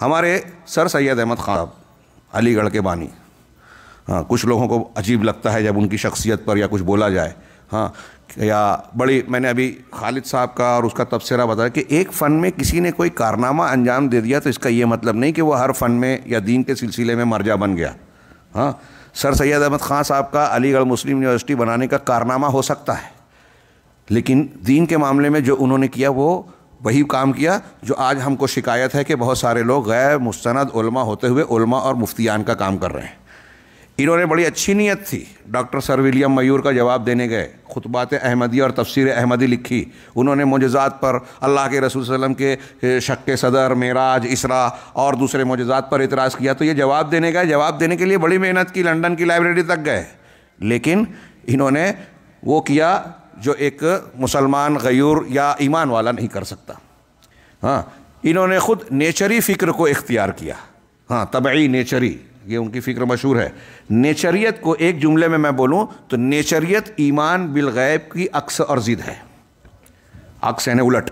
हमारे सर सैयद अहमद खान साहब अलीगढ़ के बानी हाँ कुछ लोगों को अजीब लगता है जब उनकी शख्सियत पर या कुछ बोला जाए हाँ या बड़ी मैंने अभी खालिद साहब का और उसका तबसरा बताया कि एक फ़न में किसी ने कोई कारनामा अंजाम दे दिया तो इसका ये मतलब नहीं कि वह हर फ़न में या दीन के सिलसिले में मर्जा बन गया हाँ सर सैयद अहमद ख़ान साहब का अलीगढ़ मुस्लिम यूनिवर्सिटी बनाने का कारनामा हो सकता है लेकिन दीन के मामले में जो उन्होंने किया वो वही काम किया जो आज हमको शिकायत है कि बहुत सारे लोग गैर मुस्ंद होते हुए उलमा और मुफ्तियान का काम कर रहे हैं इन्होंने बड़ी अच्छी नीयत थी डॉक्टर सर विलियम मयूर का जवाब देने गए खुतबात अहमदी और तफसर अहमदी लिखी उन्होंने मुजज़ात पर अल्लाह के रसूल वसम के शक सदर मराज इसरा और दूसरे मुजज़ात पर इतराज़ किया तो ये जवाब देने गए जवाब देने के लिए बड़ी मेहनत की लंदन की लाइब्रेरी तक गए लेकिन इन्होंने वो किया जो एक मुसलमान गयूर या ईमान वाला नहीं कर सकता हाँ इन्होंने ख़ुद नेचरी फ़िक्र को इख्तियार किया हाँ तबई नेचरी ये उनकी फ़िक्र मशहूर है नेचरियत को एक जुमले में मैं बोलूँ तो नेचरियत ईमान बिलगैब की अक्स और ज़िद है अक्स यानी उलट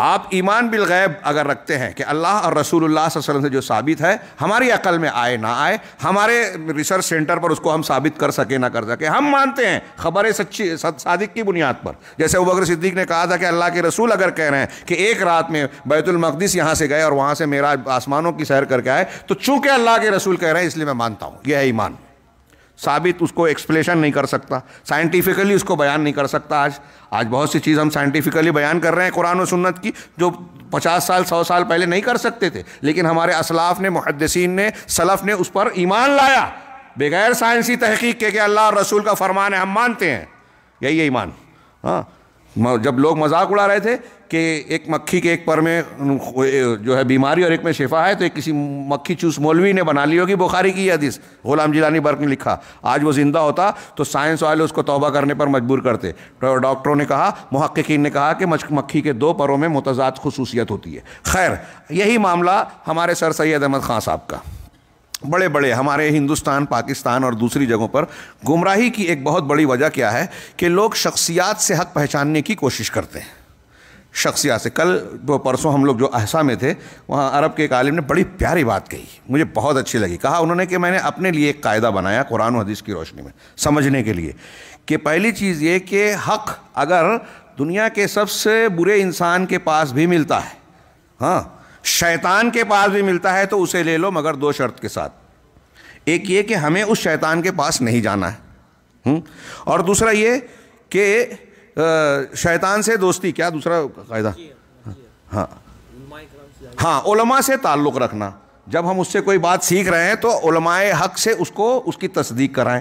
आप ईमान बिल गैब अगर रखते हैं कि अल्लाह और रसूलुल्लाह वसल्लम से जो साबित है हमारी अकल में आए ना आए हमारे रिसर्च सेंटर पर उसको हम साबित कर सके ना कर सके हम मानते हैं खबरें सच्ची सादिक की बुनियाद पर जैसे उबकर सिद्दीक ने कहा था कि अल्लाह के रसूल अगर कह रहे हैं कि एक रात में बैतुलमकदस यहाँ से गए और वहाँ से मेरा आसमानों की सैर करके आए तो चूँकि अल्लाह के रसूल कह रहे हैं इसलिए मैं मानता हूँ यह है ईमान साबित उसको एक्सप्लेशन नहीं कर सकता साइंटिफिकली उसको बयान नहीं कर सकता आज आज बहुत सी चीज़ हम साइंटिफिकली बयान कर रहे हैं कुरान और सुन्नत की जो पचास साल सौ साल पहले नहीं कर सकते थे लेकिन हमारे असलाफ ने मुहदसिन ने सलफ ने उस पर ईमान लाया बगैर साइंसी तहकीक के कि अल्लाह रसूल का फरमान है हम मानते हैं यही है ईमान हाँ जब लोग मजाक उड़ा रहे थे कि एक मक्खी के एक पर में जो है बीमारी और एक में शिफा है तो एक किसी मक्खी चूस मौलवी ने बना ली होगी बुखारी की हदीस गुलाम जिलानी बर्क ने लिखा आज वो ज़िंदा होता तो साइंस वाले उसको तौबा करने पर मजबूर करते तो डॉक्टरों ने कहा महक्कीन ने कहा कि मक्खी के दो परों में मुतजाद खसूसियत होती है खैर यही मामला हमारे सर सैद अहमद ख़ान साहब का बड़े बड़े हमारे हिंदुस्तान पाकिस्तान और दूसरी जगहों पर गुमराही की एक बहुत बड़ी वजह क्या है कि लोग शख्सियात से हक पहचानने की कोशिश करते हैं शख्सियात से कल वो परसों हम लोग जो अहसा में थे वहाँ अरब के एक आलिम ने बड़ी प्यारी बात कही मुझे बहुत अच्छी लगी कहा उन्होंने कि मैंने अपने लिए एक कायदा बनाया कुरान हदीस की रोशनी में समझने के लिए कि पहली चीज़ ये कि हक अगर दुनिया के सबसे बुरे इंसान के पास भी मिलता है हाँ शैतान के पास भी मिलता है तो उसे ले लो मगर दो शर्त के साथ एक ये कि हमें उस शैतान के पास नहीं जाना है हुँ? हम्म, और दूसरा ये कि शैतान से दोस्ती क्या दूसरा कायदा हाँ हाँ से ताल्लुक़ रखना जब हम उससे कोई बात सीख रहे हैं तो हक से उसको उसकी तस्दीक कराएं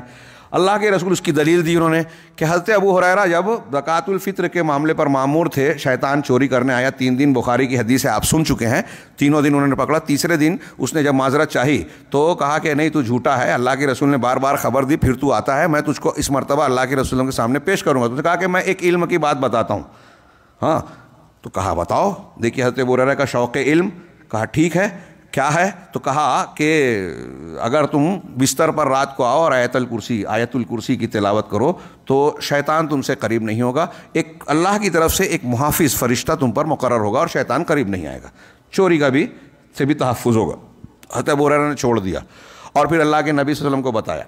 अल्लाह के रसूल उसकी दलील दी उन्होंने कि हज़रत अबू हुरैरा जब ज़क़ातुल्फ़ित्र के मामले पर मामूर थे शैतान चोरी करने आया तीन दिन बुखारी की हदीस है आप सुन चुके हैं तीनों दिन उन्होंने पकड़ा तीसरे दिन उसने जब माजरत चाही तो कहा कि नहीं तू झूठा है अल्लाह के रसूल ने बार बार खबर दी फिर तू आता है मैं तुझको इस मरतबा अल्लाह के रसूलों के सामने पेश करूँगा तुझे कहा कि मैं एक इल्म की बात बताता हूँ हाँ तो कहा बताओ देखिए हजरत बुररा का शौक़ इल्म कहा ठीक है क्या है तो कहा कि अगर तुम बिस्तर पर रात को आओ और आयतल कुर्सी आयतुल कुर्सी की तिलावत करो तो शैतान तुमसे करीब नहीं होगा एक अल्लाह की तरफ से एक मुहाफ़ फरिश्ता तुम पर मुकर होगा और शैतान करीब नहीं आएगा चोरी का भी से भी तहफ़ होगा हतब हुरैरा ने छोड़ दिया और फिर अल्लाह के नबी वसलम को बताया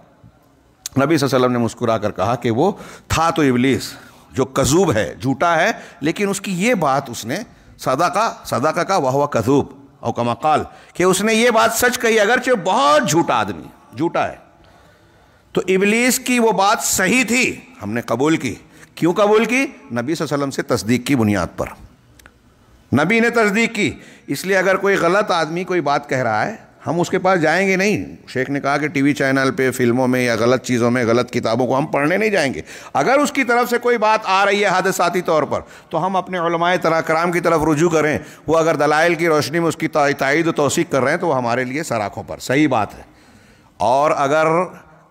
नबी वसलम ने मुस्कुरा कर कहा कि वो था तो इबलीस जो कजूब है झूठा है लेकिन उसकी ये बात उसने सदा का सदा का वाह वाह कजूब और कमाकाल कि उसने ये बात सच कही अगरचे बहुत झूठा आदमी झूठा है तो इबलीस की वो बात सही थी हमने कबूल की क्यों कबूल की नबी वसल्लम से तस्दीक की बुनियाद पर नबी ने तस्दीक की इसलिए अगर कोई गलत आदमी कोई बात कह रहा है हम उसके पास जाएंगे नहीं शेख ने कहा कि टीवी चैनल पे फिल्मों में या गलत चीज़ों में गलत किताबों को हम पढ़ने नहीं जाएंगे अगर उसकी तरफ से कोई बात आ रही है हादसाती तौर पर तो हम अपने तरह कराम की तरफ रुजू करें वो अगर दलाइल की रोशनी में उसकी तइद तोसीक कर रहे हैं तो हमारे लिए सराखों पर सही बात है और अगर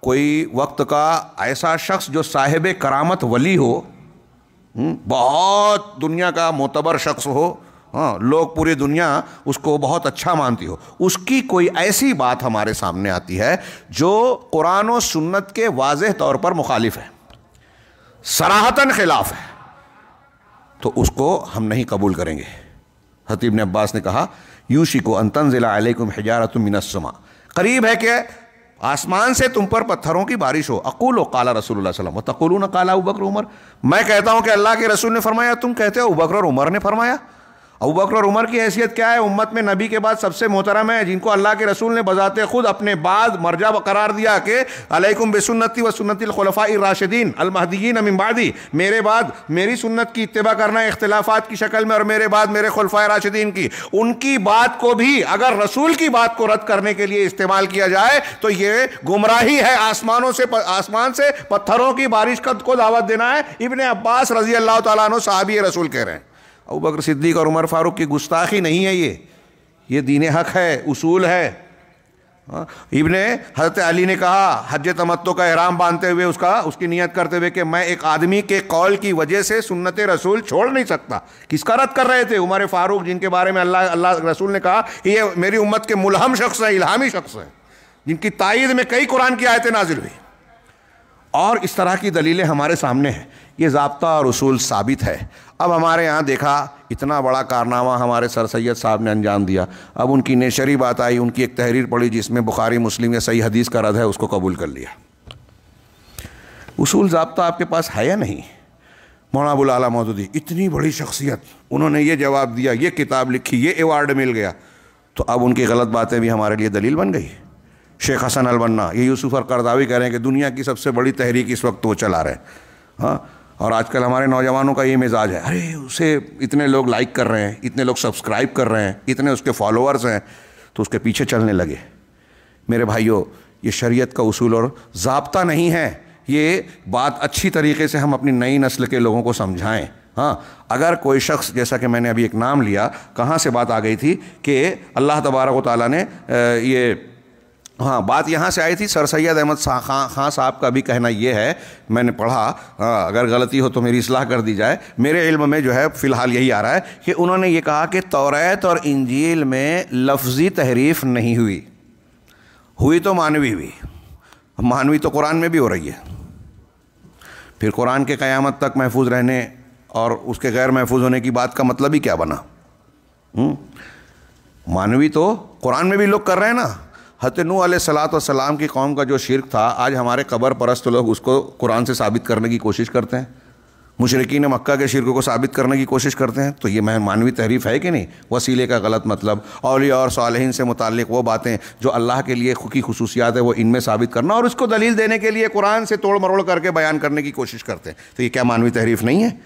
कोई वक्त का ऐसा शख्स जो साहिब करामत वली हो हम्म, बहुत दुनिया का मोतबर शख्स हो हाँ लोग पूरी दुनिया उसको बहुत अच्छा मानती हो उसकी कोई ऐसी बात हमारे सामने आती है जो कुरान और सुन्नत के वाज तौर पर मुखालिफ है सराहतन खिलाफ है तो उसको हम नहीं कबूल करेंगे हतीब ने अब्बास ने कहा यूशी को अंतनज़िलाकुम हजारतमिनसमा करीब है कि आसमान से तुम पर पत्थरों की बारिश हो अकुल काला रसूल तकुल काला उबकर उमर मैं कहता हूँ कि अल्लाह के रसूल ने फरमाया तुम कहते हो उबकर उमर ने फरमाया अबू बकर और उमर की हैसियत क्या है उम्मत में नबी के बाद सबसे मोहतरम है जिनको अल्लाह के रसूल ने बजाते खुद अपने बाद मर्जा करार दिया कि अलैकुम बेसुन्नति व सुन्नतलखलफ़ा राशिदीन अलमहदीन अमिबादी मेरे बाद मेरी सुन्नत की इतबा करना इख्तलाफात की शक्ल में और मेरे बाद मेरे खलफा राशिदीन की उनकी बात को भी अगर रसूल की बात को रद्द करने के लिए इस्तेमाल किया जाए तो ये गुमराही है आसमानों से आसमान से पत्थरों की बारिश का को दावत देना है इबन अब्बास रजी अल्लाह तु साहबी रसूल कह रहे हैं अब बकर सिद्दीक और उमर फ़ारूक की गुस्ताखी नहीं है ये ये दीन हक है उसूल है हाँ, इबन हज़रत अली ने कहा हज तमत्तो का एहराम बांधते हुए उसका उसकी नियत करते हुए कि मैं एक आदमी के कौल की वजह से सुन्नत रसूल छोड़ नहीं सकता किसका रद्द कर रहे थे उमर फ़ारूक जिनके बारे में अल्लाह अल्लाह रसूल ने कहा ये मेरी उम्मत के मुलहम शख्स है इलामी शख्स है जिनकी तइद में कई कुरान की आयतें नाजिल हुई और इस तरह की दलीलें हमारे सामने हैं ये जबता और उसूल साबित है अब हमारे यहाँ देखा इतना बड़ा कारनामा हमारे सर सैद साहब ने अंजाम दिया अब उनकी नेशरी बात आई उनकी एक तहरीर पड़ी जिसमें बुखारी मुस्लिम या सही हदीस का रद है उसको कबूल कर लिया उसूल जबता आपके पास है या नहीं मौलाना बुलाला मौदूदी इतनी बड़ी शख्सियत उन्होंने ये जवाब दिया ये किताब लिखी ये एवार्ड मिल गया तो अब उनकी गलत बातें भी हमारे लिए दलील बन गई शेख हसन अलबन्ना ये यूसुफ और करदावी कह रहे हैं कि दुनिया की सबसे बड़ी तहरीक इस वक्त वो चला रहे हैं हाँ और आजकल हमारे नौजवानों का ये मिजाज है अरे उसे इतने लोग लाइक कर रहे हैं इतने लोग सब्सक्राइब कर रहे हैं इतने उसके फॉलोअर्स हैं तो उसके पीछे चलने लगे मेरे भाइयों ये शरीयत का उसूल और जबता नहीं है ये बात अच्छी तरीके से हम अपनी नई नस्ल के लोगों को समझाएं हाँ अगर कोई शख्स जैसा कि मैंने अभी एक नाम लिया कहाँ से बात आ गई थी कि अल्लाह तबारक ताली ने ये हाँ बात यहाँ से आई थी सर सैद अहमद शाह खां खां साहब का भी कहना यह है मैंने पढ़ा आ, हाँ, अगर गलती हो तो मेरी इसलाह कर दी जाए मेरे इल्म में जो है फ़िलहाल यही आ रहा है कि उन्होंने ये कहा कि तौरात और इंजील में लफ्ज़ी तहरीफ नहीं हुई हुई तो मानवी हुई मानवी तो कुरान में भी हो रही है फिर कुरान के क़यामत तक महफूज रहने और उसके गैर महफूज होने की बात का मतलब ही क्या बना मानवी तो कुरान में भी लोग कर रहे हैं ना हतनू सलाम की कौम का जो शिरक था आज हमारे कबर परस्त लोग उसको कुरान से साबित करने की कोशिश करते हैं मुशरकिन मक्का के शिरक को साबित करने की कोशिश करते हैं तो ये मानवी तहरीफ है कि नहीं वसीले का गलत मतलब अलिया और साल से मुतल वो बातें जो अल्लाह के लिए खुकी खसूसियात है वो इनमें साबित करना और उसको दलील देने के लिए कुरान से तोड़ मरोड़ करके बयान करने की कोशिश करते हैं तो ये क्या मानवी तहरीफ नहीं है